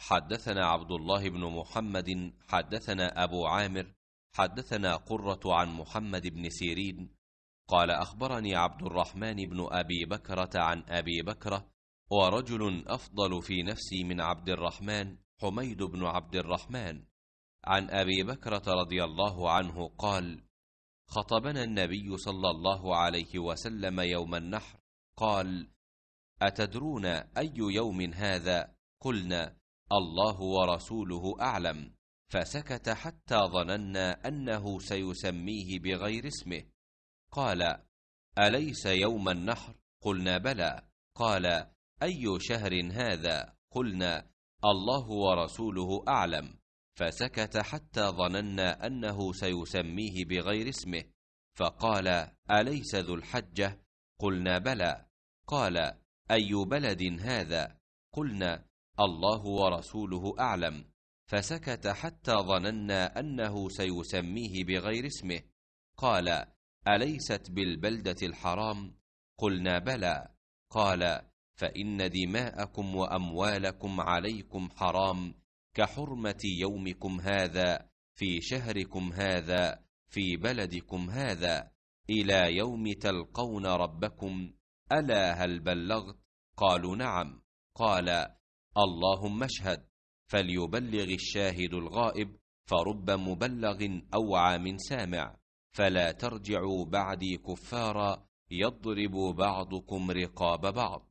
حدثنا عبد الله بن محمد حدثنا أبو عامر حدثنا قرة عن محمد بن سيرين قال أخبرني عبد الرحمن بن أبي بكرة عن أبي بكرة ورجل أفضل في نفسي من عبد الرحمن حميد بن عبد الرحمن عن أبي بكرة رضي الله عنه قال خطبنا النبي صلى الله عليه وسلم يوم النحر قال أتدرون أي يوم هذا؟ قلنا الله ورسوله اعلم فسكت حتى ظننا انه سيسميه بغير اسمه قال اليس يوم النحر قلنا بلى قال اي شهر هذا قلنا الله ورسوله اعلم فسكت حتى ظننا انه سيسميه بغير اسمه فقال اليس ذو الحجه قلنا بلى قال اي بلد هذا قلنا الله ورسوله أعلم فسكت حتى ظننا أنه سيسميه بغير اسمه قال أليست بالبلدة الحرام قلنا بلى قال فإن دماءكم وأموالكم عليكم حرام كحرمة يومكم هذا في شهركم هذا في بلدكم هذا إلى يوم تلقون ربكم ألا هل بلغت قالوا نعم قال اللهم اشهد فليبلغ الشاهد الغائب فرب مبلغ اوعى من سامع فلا ترجعوا بعدي كفارا يضرب بعضكم رقاب بعض